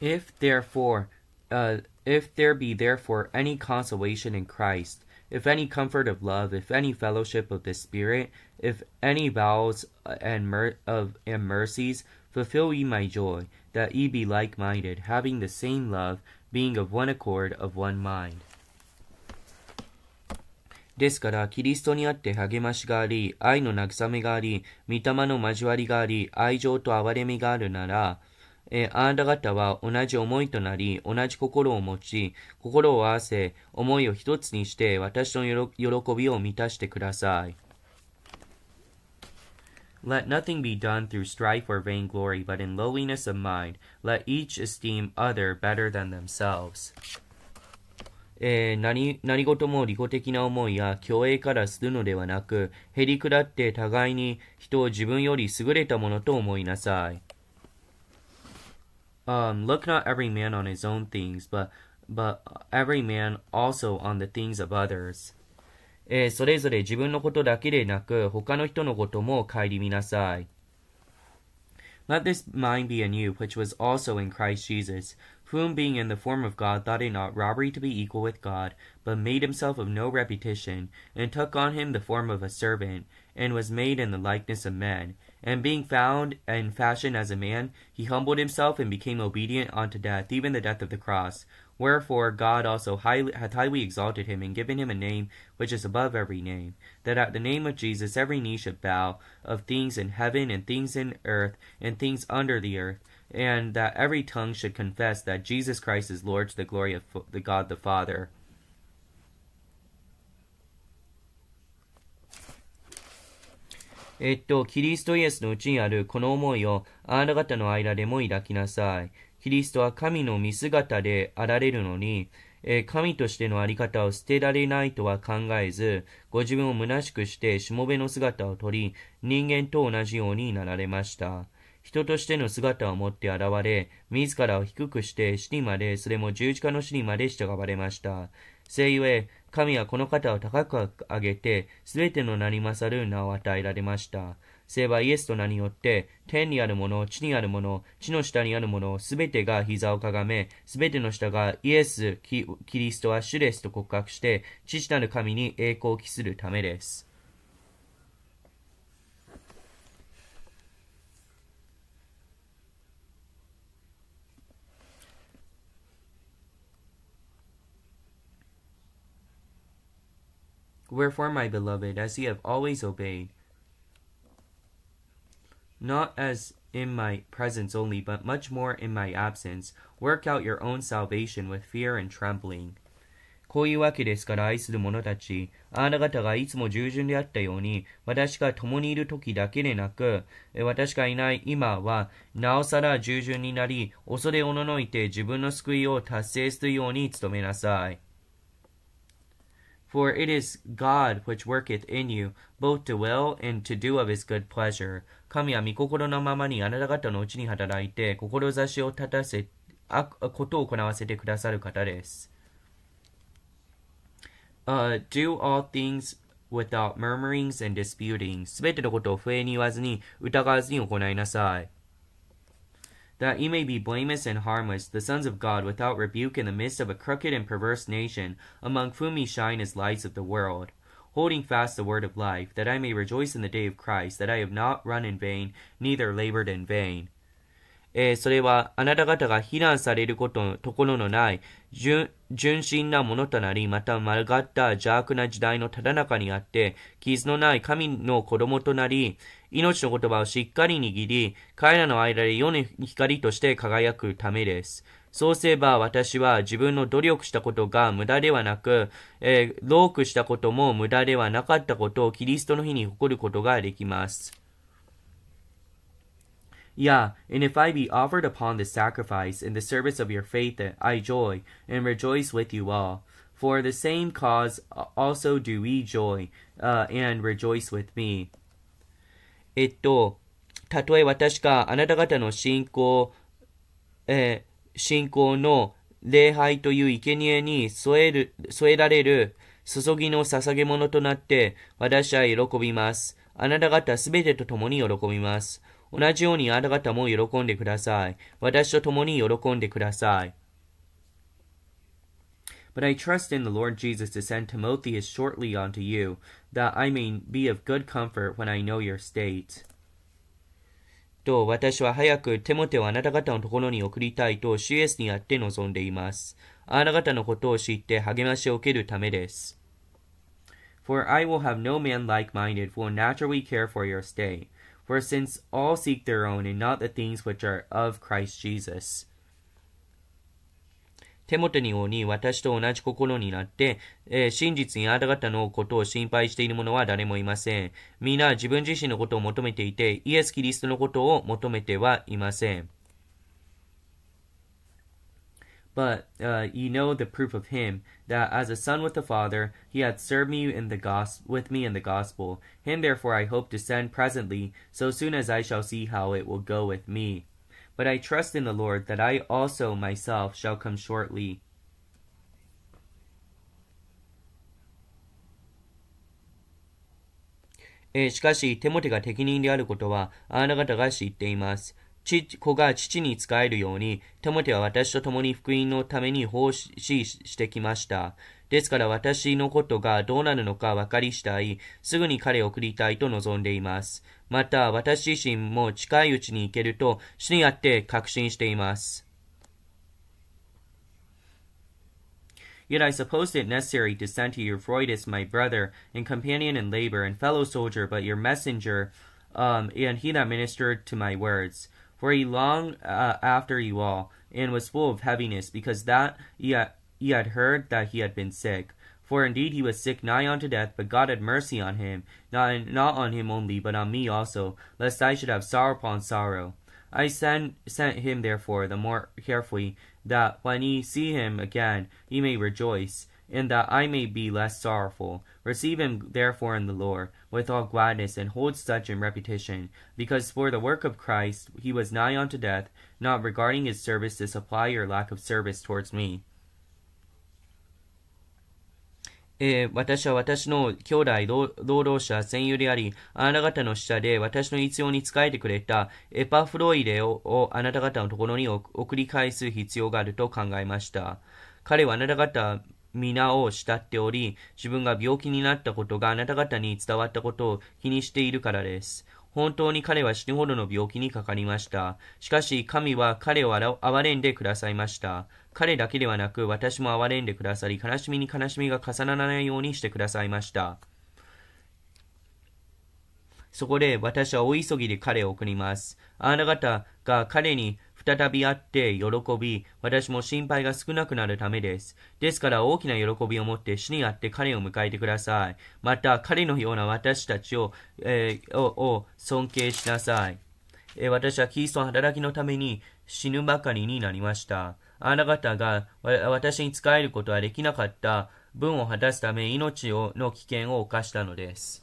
If therefore, uh, if there be therefore any consolation in Christ, if any comfort of love, if any fellowship of the Spirit, if any vows and mer- of and mercies, fulfill ye my joy, that ye be like-minded, having the same love, being of one accord, of one mind. ですから、キリストにあって励ましがあり、愛の慰めがあり、御霊の交わりがあり、愛情と憐れみがあるなら、えー、あなた方は同じ思いとなり、同じ心を持ち、心を合わせ、思いを一つにして、私の喜びを満たしてください。Let nothing be done through strife or vainglory, but in lowliness of mind, let each esteem other better than themselves. えー、何何事も利己的な思いや虚栄からするのではなく、へりくだって互いに人を自分より優れたものと思いなさい。um, look not every man on his own things, but but every man also on the things of others. えー、それぞれ自分のことだけでなく、他の人のことも顧みなさい。Let eh, this mind be in you, which was also in Christ Jesus, whom being in the form of God thought it not robbery to be equal with God, but made himself of no reputation, and took on him the form of a servant, and was made in the likeness of men. And being found in fashion as a man, he humbled himself and became obedient unto death, even the death of the cross. Wherefore God also highly, hath highly exalted him, and given him a name which is above every name, that at the name of Jesus every knee should bow, of things in heaven, and things in earth, and things under the earth, and that every tongue should confess that Jesus Christ is Lord to the glory of the God the Father. えっと、キリストイエスのうちにあるこの思いをあなた方の間でも抱きなさい。キリストは神の見姿であられるのに、え神としてのあり方を捨てられないとは考えず、ご自分を虚しくしてしもべの姿をとり、人間と同じようになられました。人としての姿を持って現れ、自らを低くして死にまで、それも十字架の死にまで従われました。せゆえ、神はこの方を高く上げて、すべての名に勝る名を与えられました。聖はイエスと名によって、天にあるもの、地にあるもの、地の下にあるもの、すべてが膝をかがめ、すべての下がイエスキ、キリストは主ですと告白して、父なる神に栄光を期するためです。Wherefore, my beloved, as ye have always obeyed, not as in my presence only, but much more in my absence, work out your own salvation with fear and trembling. こういうわけですから愛する者たち、あなた方がいつも従順であったように、私が共にいる時だけでなく、私がいない今は、なおさら従順になり、恐れおののいて自分の救いを達成するように努めなさい。For it is God which worketh in you, both to will and to do of his good pleasure. 神は御心のままにあなた方のうちに働いて、志を立たせ、あことを行わせてくださる方です。Uh, do all things without murmurings and disputing. すべてのことを不意に言わずに、疑わずに行いなさい。that ye may be blameless and harmless, the sons of God, without rebuke in the midst of a crooked and perverse nation, among whom ye shine as lights of the world, holding fast the word of life, that I may rejoice in the day of Christ, that I have not run in vain, neither labored in vain. えー、それはあなた方が非難されることのところのない純真なものとなり、また曲がった邪悪な時代のただ中にあって、傷のない神の子供となり、命の言葉をしっかり握り、彼らの間で世の光として輝くためです。そうすれば私は自分の努力したことが無駄ではなく、えー、ークしたことも無駄ではなかったことをキリストの日に誇ることができます。Yeah, and if I be offered upon this sacrifice in the service of your faith, I joy, and rejoice with you all. For the same cause also do we joy, uh, and rejoice with me. えっと、たとえ私があなた方の信仰、えー、信仰の礼拝という生贄に添える、添えられる注ぎの捧げ物となって、私は喜びます。あなた方すべてと共に喜びます。同じようにあなた方も喜んでください。私と共に喜んでください。But I trust in the Lord Jesus to send Timotheus shortly unto you, that I may be of good comfort when I know your state. と私は早くテモテをあなた方のところに送りたいと主イエスにあって望んでいます。あなた方のことを知って励ましを受けるためです。For I will have no man like-minded who will naturally care for your s t a t e For since all seek their own, and not the things which are of Christ Jesus. 手元によに私と同じ心になって、えー、真実にあなたのことを心配している者は誰もいません。皆自分自身のことを求めていて、イエス・キリストのことを求めてはいません。But uh, ye know the proof of him, that as a son with the Father, he hath served me in the gos- with me in the gospel. Him therefore I hope to send presently, so soon as I shall see how it will go with me. But I trust in the Lord that I also myself shall come shortly. Eh 子が父に仕えるように、テモテは私と共に福音のために奉仕してきました。ですから私のことがどうなるのか分かりしたい、すぐに彼を送りたいと望んでいます。また、私自身も近いうちに行けると、主にあって確信しています。Yet I supposed it necessary to send to Euphroides, my brother, and companion in labor, and fellow soldier, but your messenger, um, and he that ministered to my words. for he longed uh, after you all, and was full of heaviness, because that he had, he had heard that he had been sick. For indeed he was sick nigh unto death, but God had mercy on him, not, not on him only, but on me also, lest I should have sorrow upon sorrow. I send, sent him therefore the more carefully, that when ye see him again, ye may rejoice, and that I may be less sorrowful. Receive him therefore in the Lord with all gladness, and hold such in reputation, because for the work of Christ he was nigh unto death, not regarding his service to supply your lack of service towards me. えー、私は私の兄弟、労働者、戦友であり、あなた方の下で私の必要に仕えてくれたエパフロイデをあなた方のところに送り返す必要があると考えました。彼はあなた方 eh, 皆を慕っており、自分が病気になったことがあなた方に伝わったことを気にしているからです。本当に彼は死ぬほどの病気にかかりました。しかし神は彼を憐れんでくださいました。彼だけではなく私も憐れんでくださり、悲しみに悲しみが重ならないようにしてくださいました。そこで私は大急ぎで彼を送ります。あなた方が彼に再び会って喜び、私も心配が少なくなるためです。ですから大きな喜びを持って死に会って彼を迎えてください。また彼のような私たちを、えー、を尊敬しなさい、えー。私はキリストの働きのために死ぬばかりになりました。あなた方が私に仕えることはできなかった分を果たすため命をの危険を冒したのです。